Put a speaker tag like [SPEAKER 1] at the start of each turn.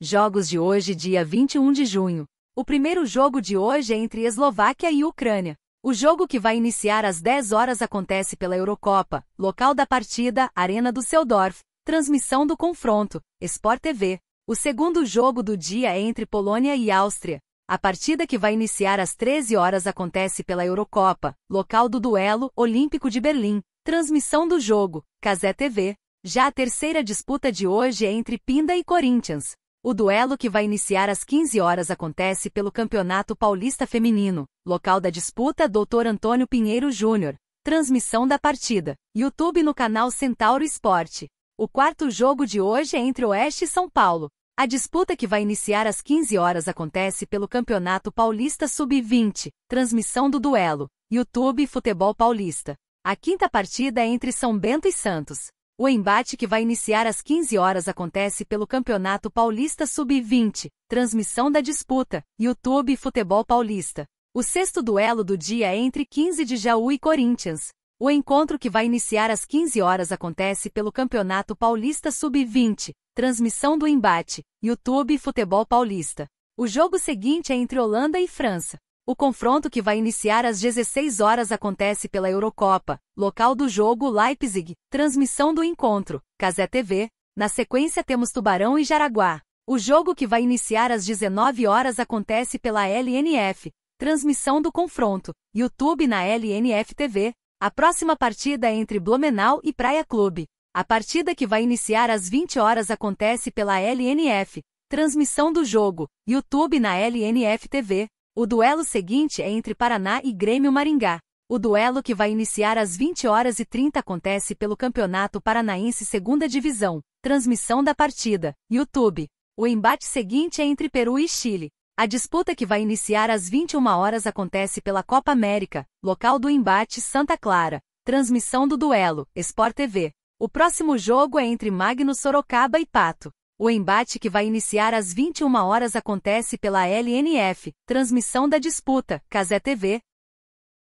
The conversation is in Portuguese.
[SPEAKER 1] Jogos de hoje, dia 21 de junho. O primeiro jogo de hoje é entre Eslováquia e Ucrânia. O jogo que vai iniciar às 10 horas acontece pela Eurocopa, local da partida, Arena do Seldorf, transmissão do confronto, Sport TV. O segundo jogo do dia é entre Polônia e Áustria. A partida que vai iniciar às 13 horas acontece pela Eurocopa, local do duelo, Olímpico de Berlim, transmissão do jogo, Casé TV. Já a terceira disputa de hoje é entre Pinda e Corinthians. O duelo que vai iniciar às 15 horas acontece pelo Campeonato Paulista Feminino, local da disputa Dr. Antônio Pinheiro Júnior. Transmissão da partida, YouTube no canal Centauro Esporte. O quarto jogo de hoje é entre Oeste e São Paulo. A disputa que vai iniciar às 15 horas acontece pelo Campeonato Paulista Sub-20, transmissão do duelo, YouTube Futebol Paulista. A quinta partida é entre São Bento e Santos. O embate que vai iniciar às 15 horas acontece pelo Campeonato Paulista Sub-20, transmissão da disputa, YouTube Futebol Paulista. O sexto duelo do dia é entre 15 de Jaú e Corinthians. O encontro que vai iniciar às 15 horas acontece pelo Campeonato Paulista Sub-20, transmissão do embate, YouTube Futebol Paulista. O jogo seguinte é entre Holanda e França. O confronto que vai iniciar às 16 horas acontece pela Eurocopa, local do jogo Leipzig, transmissão do encontro, Casé TV. Na sequência temos Tubarão e Jaraguá. O jogo que vai iniciar às 19 horas acontece pela LNF, transmissão do confronto, YouTube na LNF TV. A próxima partida é entre Blumenau e Praia Clube. A partida que vai iniciar às 20 horas acontece pela LNF, transmissão do jogo, YouTube na LNF TV. O duelo seguinte é entre Paraná e Grêmio Maringá. O duelo que vai iniciar às 20 horas e 30 acontece pelo Campeonato Paranaense Segunda Divisão. Transmissão da partida: YouTube. O embate seguinte é entre Peru e Chile. A disputa que vai iniciar às 21 horas acontece pela Copa América. Local do embate: Santa Clara. Transmissão do duelo: Sport TV. O próximo jogo é entre Magno Sorocaba e Pato. O embate que vai iniciar às 21 horas acontece pela LNF, transmissão da disputa, Casé TV,